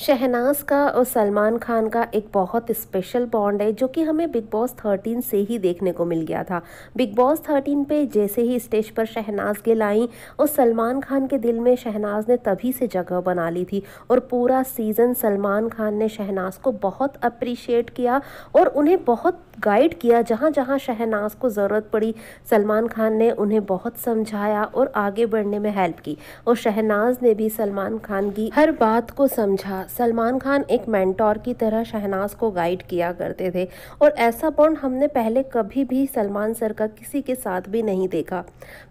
शहनाज का और सलमान खान का एक बहुत स्पेशल बॉन्ड है जो कि हमें बिग बॉस थर्टीन से ही देखने को मिल गया था बिग बॉस थर्टीन पे जैसे ही स्टेज पर शहनाज गिल आई और सलमान खान के दिल में शहनाज ने तभी से जगह बना ली थी और पूरा सीज़न सलमान खान ने शहनाज को बहुत अप्रिशिएट किया और उन्हें बहुत गाइड किया जहाँ जहाँ शहनाज को ज़रूरत पड़ी सलमान खान ने उन्हें बहुत समझाया और आगे बढ़ने में हेल्प की और शहनाज ने भी सलमान खान की हर बात को समझा सलमान खान एक मैंटोर की तरह शहनाज को गाइड किया करते थे और ऐसा बॉन्ड हमने पहले कभी भी सलमान सर का किसी के साथ भी नहीं देखा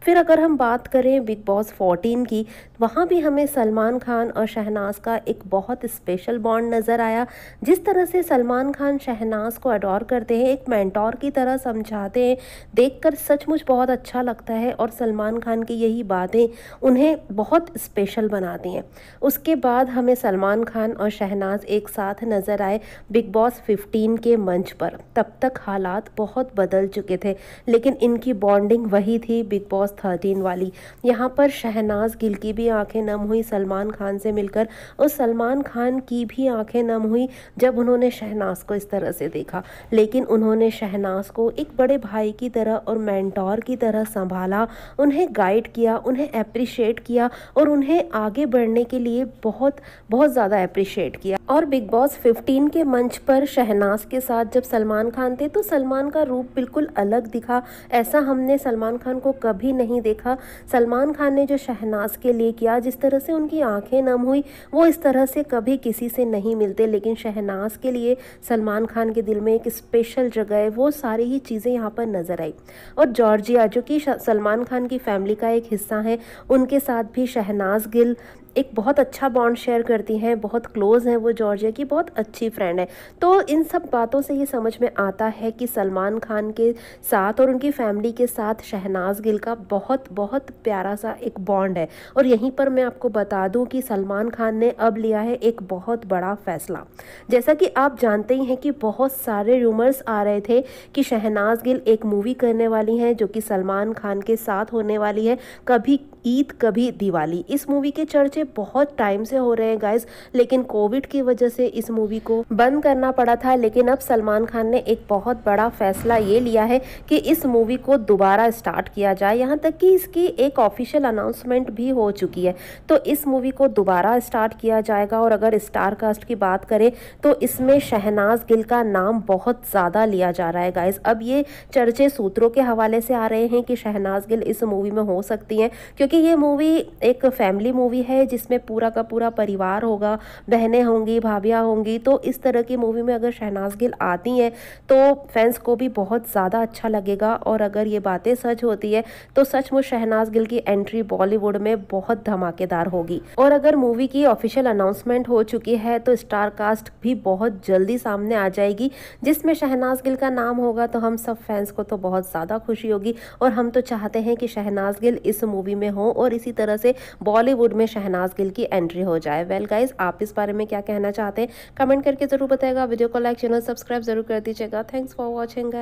फिर अगर हम बात करें बिग बॉस 14 की वहाँ भी हमें सलमान खान और शहनाज का एक बहुत स्पेशल बॉन्ड नज़र आया जिस तरह से सलमान खान शहनाज को अडोर करते हैं एक मैंटोर की तरह समझाते हैं देख सचमुच बहुत अच्छा लगता है और सलमान खान की यही बातें उन्हें बहुत स्पेशल बनाती हैं उसके बाद हमें सलमान खान खान और शहनाज एक साथ नजर आए बिग बॉस 15 के मंच पर तब तक हालात बहुत बदल चुके थे लेकिन इनकी बॉन्डिंग वही थी बिग बॉस 13 वाली यहाँ पर शहनाज गिल की भी आंखें नम हुई सलमान खान से मिलकर और सलमान खान की भी आंखें नम हुई जब उन्होंने शहनाज को इस तरह से देखा लेकिन उन्होंने शहनाज को एक बड़े भाई की तरह और मैंटोर की तरह संभाला उन्हें गाइड किया उन्हें अप्रिशिएट किया और उन्हें आगे बढ़ने के लिए बहुत बहुत ज़्यादा अप्रिशिएट किया और बिग बॉस 15 के मंच पर शहनाज के साथ जब सलमान खान थे तो सलमान का रूप बिल्कुल अलग दिखा ऐसा हमने सलमान खान को कभी नहीं देखा सलमान खान ने जो शहनाज के लिए किया जिस तरह से उनकी आंखें नम हुई वो इस तरह से कभी किसी से नहीं मिलते लेकिन शहनाज के लिए सलमान खान के दिल में एक स्पेशल जगह है वो सारी ही चीज़ें यहाँ पर नज़र आई और जॉर्जिया जो कि सलमान खान की फैमिली का एक हिस्सा है उनके साथ भी शहनाज गिल एक बहुत अच्छा बॉन्ड शेयर करती हैं बहुत क्लोज़ हैं वो जॉर्जिया की बहुत अच्छी फ्रेंड है तो इन सब बातों से ये समझ में आता है कि सलमान खान के साथ और उनकी फैमिली के साथ शहनाज गिल का बहुत बहुत प्यारा सा एक बॉन्ड है और यहीं पर मैं आपको बता दूं कि सलमान खान ने अब लिया है एक बहुत बड़ा फैसला जैसा कि आप जानते ही हैं कि बहुत सारे रूमर्स आ रहे थे कि शहनाज गिल एक मूवी करने वाली हैं जो कि सलमान खान के साथ होने वाली है कभी ईद कभी दिवाली इस मूवी के चर्चे बहुत टाइम से हो रहे हैं गाइज लेकिन कोविड की वजह से इस मूवी को बंद करना पड़ा था लेकिन अब सलमान खान ने एक बहुत बड़ा फैसला ये लिया है कि इस मूवी को दोबारा स्टार्ट किया जाए यहाँ तक कि इसकी एक ऑफिशियल अनाउंसमेंट भी हो चुकी है तो इस मूवी को दोबारा स्टार्ट किया जाएगा और अगर स्टार कास्ट की बात करें तो इसमें शहनाज गिल का नाम बहुत ज़्यादा लिया जा रहा है गाइज अब ये चर्चे सूत्रों के हवाले से आ रहे हैं कि शहनाज गिल इस मूवी में हो सकती हैं क्योंकि क्योंकि ये मूवी एक फैमिली मूवी है जिसमें पूरा का पूरा परिवार होगा बहनें होंगी भाभियाँ होंगी तो इस तरह की मूवी में अगर शहनाज गिल आती हैं तो फैंस को भी बहुत ज़्यादा अच्छा लगेगा और अगर ये बातें सच होती है तो सचमुच शहनाज गिल की एंट्री बॉलीवुड में बहुत धमाकेदार होगी और अगर मूवी की ऑफिशियल अनाउंसमेंट हो चुकी है तो स्टार कास्ट भी बहुत जल्दी सामने आ जाएगी जिसमें शहनाज गिल का नाम होगा तो हम सब फैंस को तो बहुत ज़्यादा खुशी होगी और हम तो चाहते हैं कि शहनाज गिल इस मूवी में हो हो और इसी तरह से बॉलीवुड में शहनाज गिल की एंट्री हो जाए वेल गाइज आप इस बारे में क्या कहना चाहते हैं कमेंट करके जरूर बताएगा वीडियो को लाइक चैनल सब्सक्राइब जरूर कर दीजिएगा थैंक्स फॉर वॉचिंग